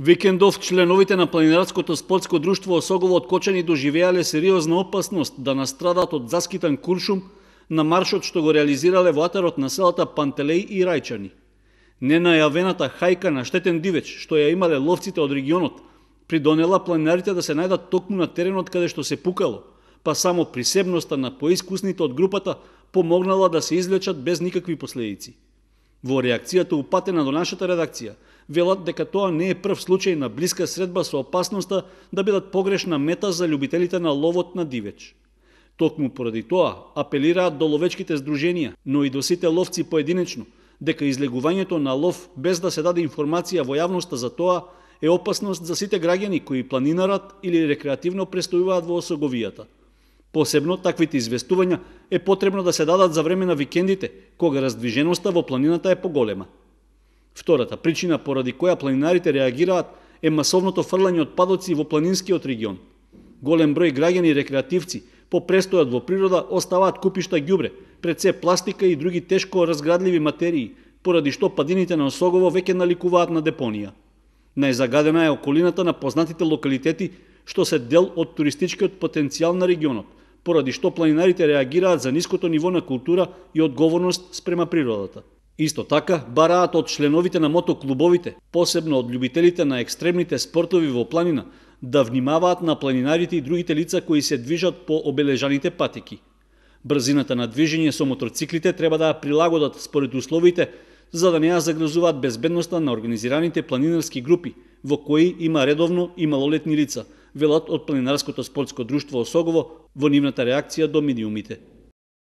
Викендов членовите на Планинарското спортско друштво Осогово од Кочани доживеале сериозна опасност да настрадат од заскитан куршум на маршот што го реализирале во атарот на селата Пантелеј и Рајчани. Ненајавената хајка на штетен дивеч што ја имале ловците од регионот придонела планинарите да се најдат токму на теренот каде што се пукало, па само присебноста на поискусните од групата помогнала да се излечат без никакви последици. Во реакцијата упатена до нашата редакција, велат дека тоа не е прв случај на блиска средба со опасноста да бидат погрешна мета за љубителите на ловот на дивеч. Токму поради тоа апелираат до ловечките здруженија, но и до сите ловци поединечно, дека излегувањето на лов без да се даде информација во јавноста за тоа е опасност за сите граѓани кои планинарат или рекреативно престојуваат во осоговијата – Посебно, таквите известувања е потребно да се дадат за време на викендите, кога раздвиженоста во планината е поголема. Втората причина поради која планинарите реагираат е масовното фрлање од падоци во планинскиот регион. Голем број граѓани и рекреативци по престојот во природа оставаат купишта ѓубре, пред се пластика и други тешко разградливи материи, поради што падините на Осогово веќе наликуваат на депонија. Најзагадена е околината на познатите локалитети што се дел од туристичкиот потенцијал на регионот – поради што планинарите реагираат за ниското ниво на култура и одговорност спрема природата. Исто така, бараат од членовите на мотоклубовите, посебно од љубителите на екстремните спортови во планина, да внимаваат на планинарите и другите лица кои се движат по обележаните патеки. Брзината на движење со мотоциклите треба да ја прилагодат според условите за да не ја загрозуваат безбедноста на организираните планинарски групи, во кои има редовно и малолетни лица – велат од Планинарското спортско друштво Осогово во нивната реакција до медиумите.